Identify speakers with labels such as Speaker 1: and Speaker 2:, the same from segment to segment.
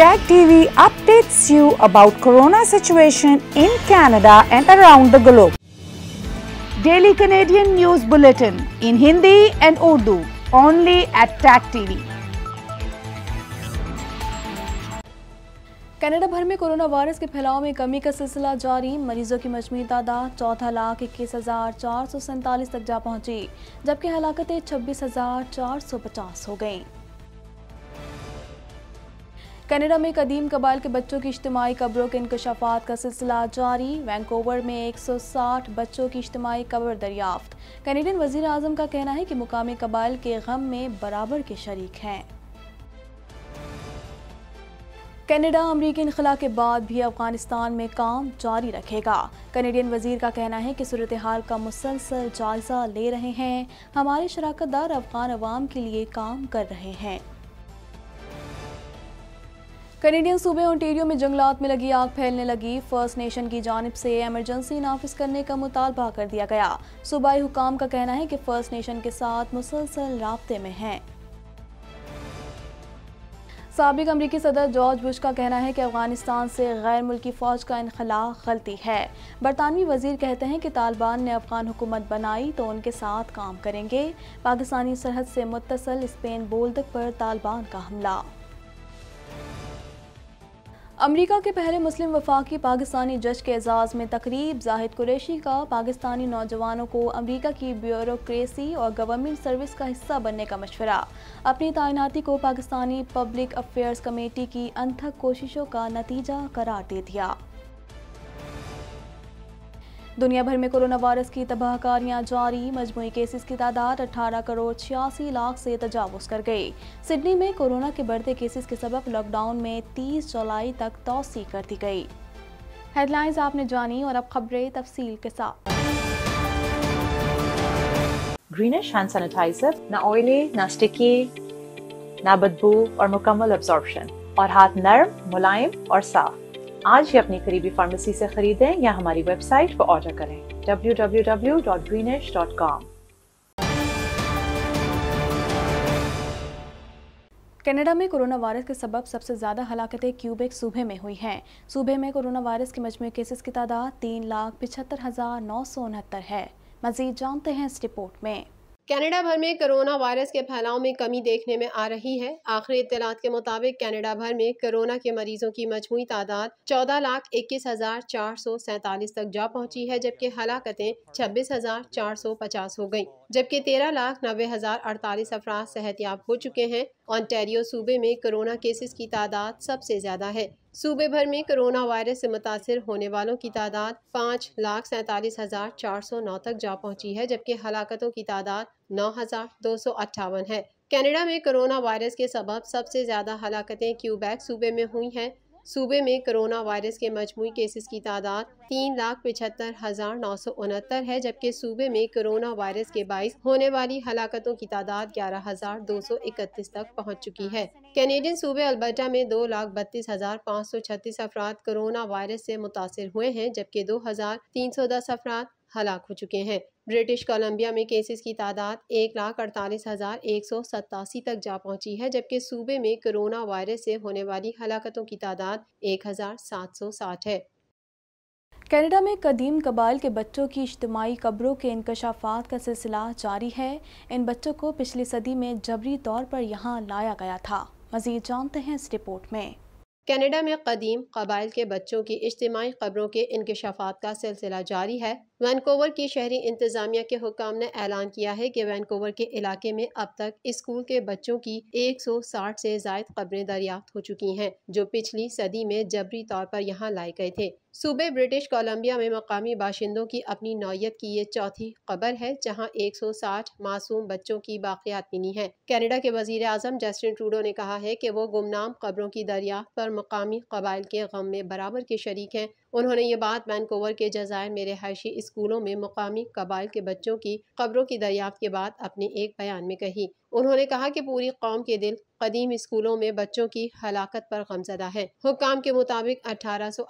Speaker 1: Tag TV updates you about corona situation in Canada and around the globe. Daily Canadian News Bulletin in Hindi and Urdu only at Tag TV. Canada भर में corona virus के फैलाव में कमी का सिलसिला जारी मरीजों की मजमू तादाद चौथा लाख इक्कीस हज़ार चार सौ सैंतालीस तक जा पहुंची जबकि हलाकतें छब्बीस हज़ार चार सौ पचास हो गईं। कनाडा में कदीम कबाइल के बच्चों की इज्तमी कब्रों के इंकशाफात का सिलसिला जारी वैंकोवर में 160 बच्चों की इज्तमी कब्र दरियाफ्त कैनेडियन वजीर अजम का कहना है कि मुकामी कबाइल के गम में बराबर के शरीक हैं कनाडा अमरीकी इनखला के बाद भी अफगानिस्तान में काम जारी रखेगा कनेडियन वजीर का कहना है कि सूरत हाल का मुसलसल जायजा ले रहे हैं हमारे शराकत दार अफगान अवाम के लिए काम कर रहे हैं कनेडियन सूबे ओंटेरियो में जंगलात में लगी आग फैलने लगी फर्स्ट नेशन की जानब से एमरजेंसी नाफिज करने का मुतालबा कर दिया गया सूबाई हुकाम का कहना है कि फर्स्ट नेशन के साथ मुसलसल रबते में हैं सबक अमरीकी सदर जॉर्ज बुश का कहना है कि अफगानिस्तान से गैर मुल्की फ़ौज का इनखला गलती है बरतानवी वजीर कहते हैं कि तालिबान ने अफगान हुकूमत बनाई तो उनके साथ काम करेंगे पाकिस्तानी सरहद से मुतसल स्पेन बोलदक पर तालिबान का हमला अमरीका के पहले मुस्लिम वफाकी पाकिस्तानी जज के एजाज़ में तकरीब जाहिद कुरैशी का पाकिस्तानी नौजवानों को अमरीका की ब्यूरोक्रेसी और गवर्नमेंट सर्विस का हिस्सा बनने का मशवरा अपनी तैनाती को पाकिस्तानी पब्लिक अफेयर्स कमेटी की अनथक कोशिशों का नतीजा करार दे दिया दुनिया भर में कोरोना वायरस की तबाहकारियां जारी मजमू केसेस की तादाद अठारह करोड़ छियासी लाख से तजावज कर गई सिडनी में कोरोना के बढ़ते केसेस के सबक लॉकडाउन में तीस जुलाई तक तोसी कर दी गई हेडलाइंस आपने जानी और अब खबरें तफसील के साथ
Speaker 2: ग्रीनिश हैंड सैनिटाइजर ना ऑयली ना स्टिकी ना बदबू और मुकम्मल और हाथ नर्म मुलायम और साफ आज ही अपनी करीबी फार्मेसी से खरीदें या हमारी वेबसाइट पर ऑर्डर करें www.greenish.com
Speaker 1: कनाडा में कोरोना वायरस के सबब सबसे ज़्यादा हलाकतें क्यूबेक सूबे में हुई हैं सूबे में कोरोना वायरस के मजमू केसेस की तादाद तीन लाख
Speaker 2: पिछहत्तर हज़ार नौ सौ उनहत्तर है मजीद जानते हैं इस रिपोर्ट में कनाडा भर में कोरोना वायरस के फैलाव में कमी देखने में आ रही है आखिरी इतलात के मुताबिक कनाडा भर में कोरोना के मरीजों की मजमू तादाद चौदह लाख इक्कीस हजार चार सौ सैतालीस तक जा पहुंची है जबकि हलाकतें छब्बीस हजार चार सौ पचास हो गयी जबकि तेरह लाख नब्बे हजार अड़तालीस अफराद सेहतियाब हो चुके हैं ऑनटेरियो सूबे में कोरोना केसेस की तादाद सबसे ज्यादा है सूबे भर में कोरोना वायरस से मुतासर होने वालों की तादाद पाँच लाख सैंतालीस हजार चार सौ नौ तक जा पहुंची है जबकि हलाकतों की तादाद नौ है कनाडा में कोरोना वायरस के सबब सबसे ज़्यादा हलाकतें क्यूबैक सूबे में हुई हैं सूबे में कोरोना वायरस के मजमू केसेस की तादाद तीन लाख पिछहत्तर हज़ार नौ सौ उनहत्तर है जबकि सूबे में कोरोना वायरस के बाईस होने वाली हलाकतों की तादाद ग्यारह हज़ार दो सौ इकतीस तक पहुँच चुकी है कैनेडियन सूबे अल्बर्टा में दो लाख बत्तीस हज़ार पाँच सौ छत्तीस अफराद कोरोना वायरस से मुतासर हुए हैं जबकि दो हज़ार तीन सौ दस अफराद हलाक हो चुके हैं ब्रिटिश कोलंबिया में केसेस की तादाद एक लाख अड़तालीस हज़ार एक सौ सतासी तक जा पहुंची है जबकि सूबे में कोरोना वायरस से होने वाली हलाकतों की तादाद एक हज़ार सात सौ साठ है
Speaker 1: कनाडा में कदीम कबाइल के बच्चों की इज्तमाही कब्रों के इंकशाफात का सिलसिला जारी है इन बच्चों को पिछली सदी में जबरी तौर पर यहाँ लाया गया था मजीद जानते हैं इस रिपोर्ट में
Speaker 2: कनाडा में कदीम कबाइल के बच्चों की इज्तमाही कब्रों के इंकशाफात का सिलसिला जारी है वैनकोवर की शहरी इंतजामिया के हुकाम ने ऐलान किया है कि वैनकोवर के इलाके में अब तक स्कूल के बच्चों की 160 से जायद खबरें दरियाफ्त हो चुकी हैं जो पिछली सदी में जबरी तौर पर यहाँ लाए गए थे सूबे ब्रिटिश कोलंबिया में मकामी बाशिंदों की अपनी नौयत की ये चौथी खबर है जहां 160 मासूम बच्चों की बाकियात मिली हैं। कनाडा के वजीर अजम जस्टिन ट्रूडो ने कहा है कि वो गुमनाम खबरों की दरियाफ्त पर मकामी कबाइल के गम में बराबर के शरीक हैं उन्होंने ये बात वैनकोवर के जजायर में रिहायशी स्कूलों में मुकामी कबाइल के बच्चों की खबरों की दरियाफ्त के बाद अपने एक बयान में कही उन्होंने कहा कि पूरी कौम के दिल कदीम स्कूलों में बच्चों की हलाकत पर गमजदा है हुकाम के मुताबिक अठारह सौ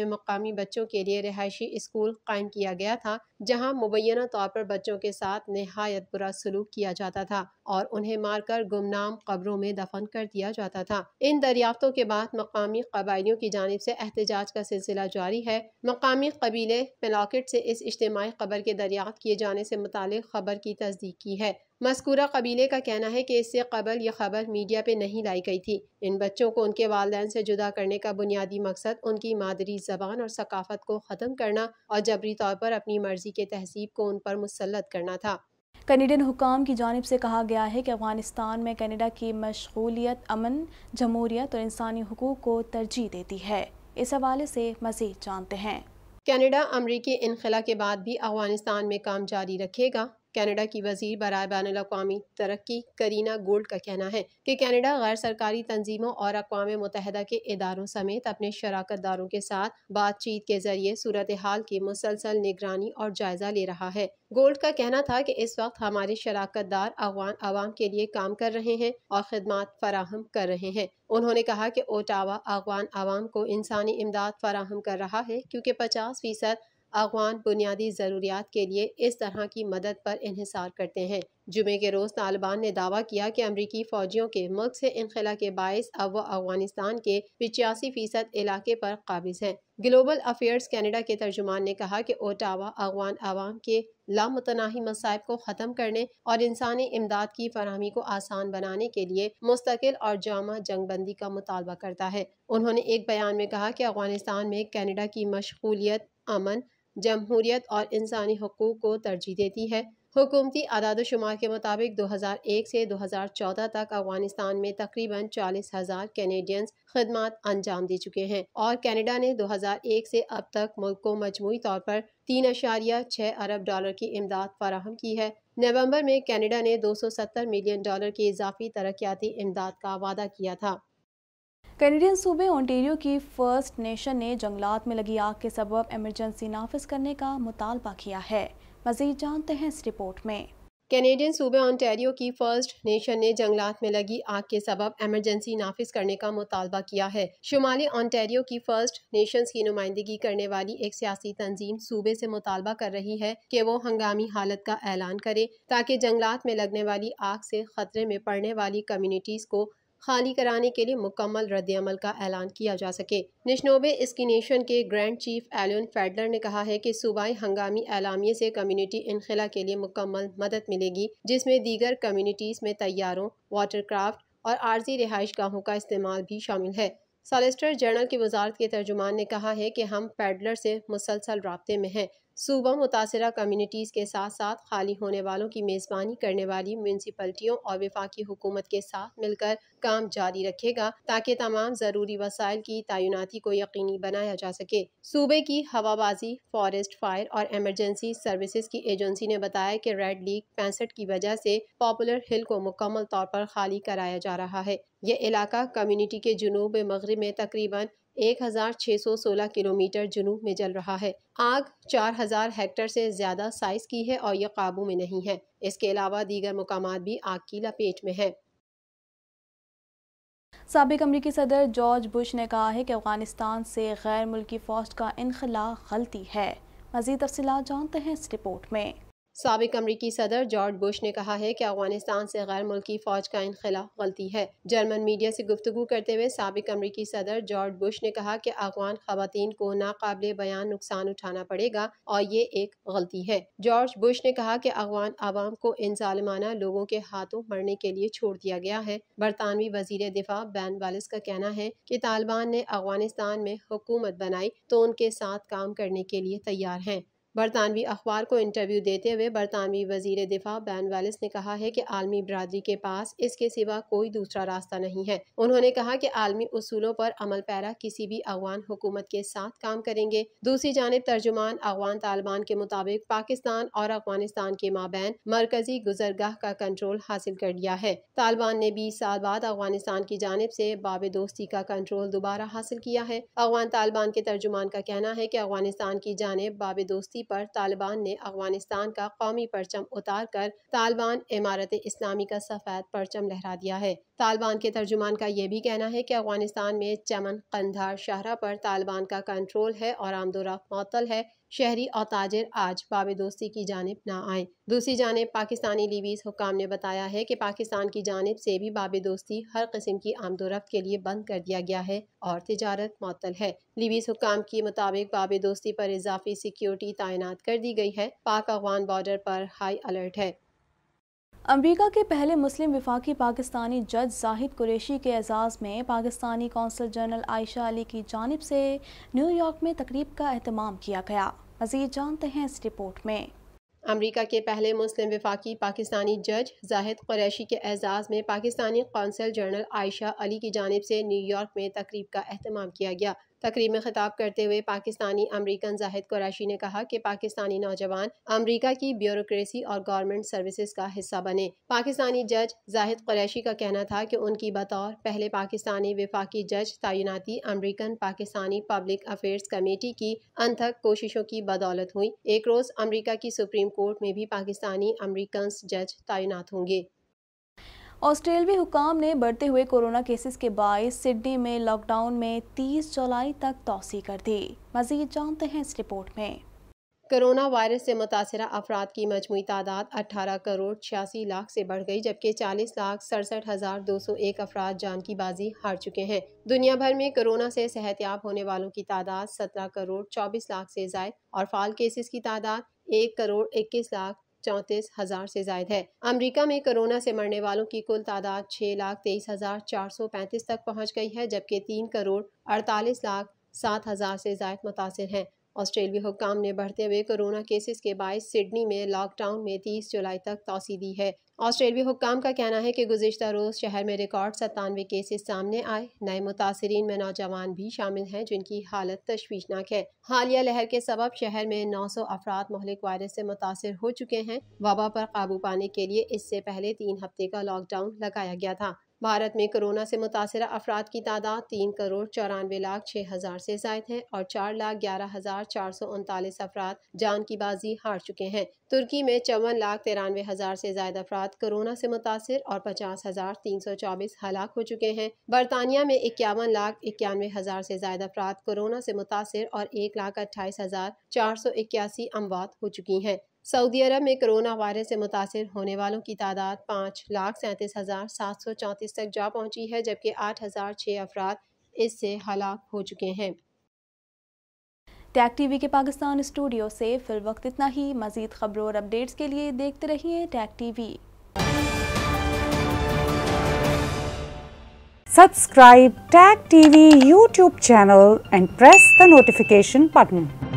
Speaker 2: में मकामी बच्चों के लिए रिहायशी स्कूल कायम किया गया था जहाँ मुबैना तौर पर बच्चों के साथ नहायत बुरा सलूक किया जाता था और उन्हें मारकर गुमनाम कब्रों में दफन कर दिया जाता था इन दरियाफ्तों के बाद मकामी कबाइलियों की जानब से एहतजाज का सिलसिला जारी है मकामी कबीले पलाकेट से इस इज्तमी खबर के दरियाफ्त किए जाने से मुतल खबर की तस्दीक की है मस्कूरा कबीले का कहना है कि इससे कबल यह खबर मीडिया पे नहीं लाई गई थी इन बच्चों को उनके वालदेन से जुदा करने का बुनियादी मकसद उनकी मादरी जबान और सकाफत को ख़त्म करना और जबरी तौर पर अपनी मर्जी के तहसीब को उन पर मुसलत करना था
Speaker 1: कनेडियन हुकाम की जानब से कहा गया है कि अफ़गानिस्तान में कनेडा की मशगूलियत अमन जमहूरियत और इंसानी हकूक़
Speaker 2: को तरजीह देती है इस हवाले से मज़ीद जानते हैं कनेडा अमरीकी इनखला के बाद भी अफगानिस्तान में काम जारी रखेगा कनाडा की वजीर बरए बैन अवी तरक्की करीना गोल्ड का कहना है कि कनाडा गैर सरकारी तंजीमों और अकवा मुतहदा के इदारों समेत अपने शराकत दारों के साथ बातचीत के जरिए सूरत हाल की मुसलसल निगरानी और जायजा ले रहा है गोल्ड का कहना था कि इस वक्त हमारे शराकत दार अवान आवाम के लिए काम कर रहे हैं और खदमात फराहम कर रहे हैं उन्होंने कहा कि ओटावा अगवान आवाम को इंसानी इमदाद फराहम कर रहा है क्योंकि पचास फीसद अगवान बुनियादी ज़रूरियात के लिए इस तरह की मदद पर इहसार करते हैं जुमे के रोज़ तालिबान ने दावा किया कि अमरीकी फ़ौजियों के मुल्क से इनखला के बायस अब वह अफगानिस्तान के पिचासी फ़ीसद इलाके पर काबिज हैं ग्लोबल अफेयर्स कैनेडा के तर्जुमान ने कहा कि ओटावा अफगान आवाम के लामतनाही मसाइब को ख़त्म करने और इंसानी इमदाद की फरहमी को आसान बनाने के लिए मुस्तकिल और जामा जंगबंदी का मुतालबा करता है उन्होंने एक बयान में कहा कि अफगानिस्तान में कैनेडा की मशगूलियत अमन जमहूरियत और इंसानी हकूक़ को तरजीह देती है हुकूमती आदाद शुमार के मुताबिक 2001 से 2014 तक अफगानिस्तान में तकरीबन चालीस हज़ार कैनेडियंस खदमात अंजाम दे चुके हैं और कनाडा ने 2001 से अब तक मुल्क को मजमू तौर पर तीन अशारिया छः अरब डॉलर की इमदाद फराहम की है नवंबर में कनाडा ने 270 मिलियन डॉलर की इजाफी तरक्याती इमदाद का वादा किया था कैनेडियन
Speaker 1: सूबे ओंटेरियो की फर्स्ट नेशन ने जंगलात में लगी आग के सबब एमरजेंसी नाफिज करने का
Speaker 2: मुतालबा किया है मजीद जानते हैं इस रिपोर्ट में कैनेडियन सूबे ऑन्टेरियो की फर्स्ट नेशन ने जंगलात में लगी आग के सबब एमरजेंसी नाफिज करने का मुतालबा किया है शुमाली ऑन्टेरियो की फर्स्ट नेशंस की नुमाइंदगी करने वाली एक सियासी तंजीम सूबे से मुतालबा कर रही है कि वो हंगामी हालत का ऐलान करे ताकि जंगलात में लगने वाली आग से खतरे में पड़ने वाली कम्यूनिटीज़ को खाली कराने के लिए मुकम्मल रद्दमल का ऐलान किया जा सके निशनोबे इसकीनेशन के ग्रैंड चीफ एलियन फेडलर ने कहा है कि सूबाई हंगामी एलामी से कम्युनिटी इनखिला के लिए मुकम्मल मदद मिलेगी जिसमें दीगर कम्यूनिटीज़ में तैयारों वाटरक्राफ्ट और आर्जी रिहाइश गाहों का इस्तेमाल भी शामिल है सॉलिसटर जनरल की वजारत के तर्जुमान ने कहा है कि हम पेडलर से मुसलसल रबते में हैं सूबा मुतासर कम्यूनिटीज़ के साथ साथ खाली होने वालों की मेज़बानी करने वाली म्यूनसिपल्टियों और विफाकी हुकूमत के साथ मिलकर काम जारी रखेगा ताकि तमाम ज़रूरी वसाइल की तैनाती को यकीनी बनाया जा सके सूबे की हवाबाजी फॉरेस्ट फायर और एमरजेंसी सर्विस की एजेंसी ने बताया कि रेड लीग पैंसठ की वजह से पॉपुलर हिल को मुकम्मल तौर पर खाली कराया जा रहा है यह इलाका कम्यूनिटी के जनूब मगरब में तकरीबन 1616 किलोमीटर जुनूब में जल रहा है आग 4000 हेक्टर से ज़्यादा साइज की है और यह काबू में नहीं है इसके अलावा दीगर मुकाम भी आग की लपेट में है
Speaker 1: सबक अमरीकी सदर जॉर्ज बुश ने कहा है कि अफगानिस्तान से गैर मुल्की फ़ौज का इनखला गलती है मज़ीद
Speaker 2: तफसी जानते हैं इस रिपोर्ट में सबक अमरीकी सदर जॉर्ज बुश ने कहा है कि अफगानिस्तान से गैर मुल्की फौज का इनखिला गलती है जर्मन मीडिया से गुफ्तु करते हुए सबक अमरीकी सदर जॉर्ज बुश ने कहा कि अफगान खातन को नाकबिल बयान नुकसान उठाना पड़ेगा और ये एक गलती है जॉर्ज बुश ने कहा कि अफगान आवाम को इन ालमाना लोगों के हाथों मरने के लिए छोड़ दिया गया है बरतानवी वजीर दिफा बैन वालिस का कहना है कि तालिबान ने अफगानिस्तान में हुकूमत बनाई तो उनके साथ काम करने के लिए तैयार हैं बरतानवी अखबार को इंटरव्यू देते हुए बरतानवी वजीर दिफा बैन वेलिस ने कहा है कि आलमी बरदरी के पास इसके सिवा कोई दूसरा रास्ता नहीं है उन्होंने कहा कि आलमी असूलों पर अमल पैरा किसी भी अफगान हुकूमत के साथ काम करेंगे दूसरी जानब तर्जुमान अफगान तालिबान के मुताबिक पाकिस्तान और अफगानिस्तान के माबैन मरकजी गुजरगाह का कंट्रोल हासिल कर लिया है तालिबान ने बीस साल बाद अफगानिस्तान की जानब से बाब दोस्ती का कंट्रोल दोबारा हासिल किया है अफगान तालिबान के तर्जुमान का कहना है की अफगानिस्तान की जानब बाब दोस्ती पर तालिबान ने अफगानिस्तान का कौमी परचम उतार कर तालिबान इमारत इस्लामी का सफ़ेद परचम लहरा दिया है तालिबान के तर्जुमान का यह भी कहना है कि अफगानिस्तान में चमन कंधार शाहरा पर तालिबान का कंट्रोल है और आमदोरफ मअतल है शहरी और ताजर आज बाब दोस्ती की जानब ना आए दूसरी जानब पाकिस्तानी लिवीज हुकाम ने बताया है कि पाकिस्तान की जानब से भी बाब दोस्ती हर किस्म की आमदोरफ़ के लिए बंद कर दिया गया है और तजारत मअतल है लिवीज हुकाम के मुताबिक बाब दोस्ती पर इजाफी सिक्योरिटी तैनात कर दी गई है पाक अफगान बॉर्डर पर हाई अलर्ट है अमरीका के पहले
Speaker 1: मुस्लिम विफाकी पाकिस्तानी जज जाहिद कुरेशी के एजाज़ में पाकिस्तानी कौंसल जनरल
Speaker 2: आयशा अली की जानब से न्यूयॉर्क में तकरीब का अहतमाम किया गया मजीद जानते हैं इस रिपोर्ट में अमरीका के पहले मुस्लिम विफाकी पाकिस्तानी जज जाहिद कुरैशी के एजाज़ में पाकिस्तानी कौंसल जनरल आयशा अली की जानब से न्यूयॉर्क में तकरीब का अहतमाम किया गया तकरीब में खिताब करते हुए पाकिस्तानी अमरीकन जाहिद कुरैशी ने कहा कि पाकिस्तानी नौजवान अमरीका की ब्यूरोसी और गवर्नमेंट सर्विसेज का हिस्सा बने पाकिस्तानी जज जाहिद कुरैशी का कहना था कि उनकी बतौर पहले पाकिस्तानी विफाकी जज तैनाती American Pakistani public affairs committee की अनथक कोशिशों की बदौलत हुई एक रोज़ अमरीका की सुप्रीम कोर्ट में भी पाकिस्तानी अमरीकन जज तैनात होंगे
Speaker 1: ऑस्ट्रेलवी हुकाम ने बढ़ते हुए कोरोना केसेस के बायस सिडनी में लॉकडाउन
Speaker 2: में 30 जुलाई तक तोसी कर दी मजीद जानते हैं इस रिपोर्ट में कोरोना वायरस से मुतासर अफराद की मजमू तादाद 18 करोड़ छियासी लाख से बढ़ गई जबकि 40 लाख सड़सठ हज़ार दो सौ एक अफराद जान की बाजी हार चुके हैं दुनिया भर में कोरोना से सेहतियाब होने वालों की तादाद 17 करोड़ 24 लाख से जायद और फाल केसेस की तादाद एक करोड़ इक्कीस लाख चौंतीस हजार से जायद है अमरीका में कोरोना से मरने वालों की कुल तादाद छह लाख तेईस हजार चार सौ पैंतीस तक पहुँच गई है जबकि तीन करोड़ अड़तालीस लाख सात हजार से जायद मुतासर हैं ऑस्ट्रेलिया हुकाम ने बढ़ते हुए कोरोना केसेस के बायस सिडनी में लॉकडाउन में 30 जुलाई तक तोसी दी है ऑस्ट्रेलिया हुकाम का कहना है कि गुजशत रोज़ शहर में रिकॉर्ड सतानवे केसेस सामने आए नए मुतासरीन में नौजवान भी शामिल हैं जिनकी हालत तशवीशनाक है हालिया लहर के सबब शहर में 900 सौ अफराद महलिक वायरस से मुतासर हो चुके हैं वबा पर काबू पाने के लिए इससे पहले तीन हफ्ते का लॉकडाउन लगाया गया था भारत में कोरोना से मुतासर अफराद की तादाद तीन करोड़ चौरानवे लाख छः हज़ार से जायद है और चार लाख ग्यारह हज़ार चार सौ उनतालीस अफराद जान की बाजी हार चुके हैं तुर्की में चौवन लाख तिरानवे हज़ार से जायद अफराद कोरोना से मुतासर और पचास हज़ार तीन सौ चौबीस हलाक हो चुके हैं बरतानिया में इक्यावन लाख इक्यानवे हज़ार से जायद अफराद कोरोना से मुतासर और एक लाख अट्ठाईस हज़ार चार सौ इक्यासी अमवात हो चुकी हैं सऊदी अरब में कोरोना वायरस से मुतासर होने वालों की तादाद पाँच लाख सैंतीस हज़ार सात सौ चौंतीस तक जा पहुंची है जबकि आठ हज़ार छः अफराद इससे हलाक हो चुके हैं टैग टीवी के पाकिस्तान स्टूडियो से फिल
Speaker 1: वक्त इतना ही मजीद खबरों और अपडेट्स के लिए देखते रहिए tag TV subscribe tag TV YouTube channel and press the notification button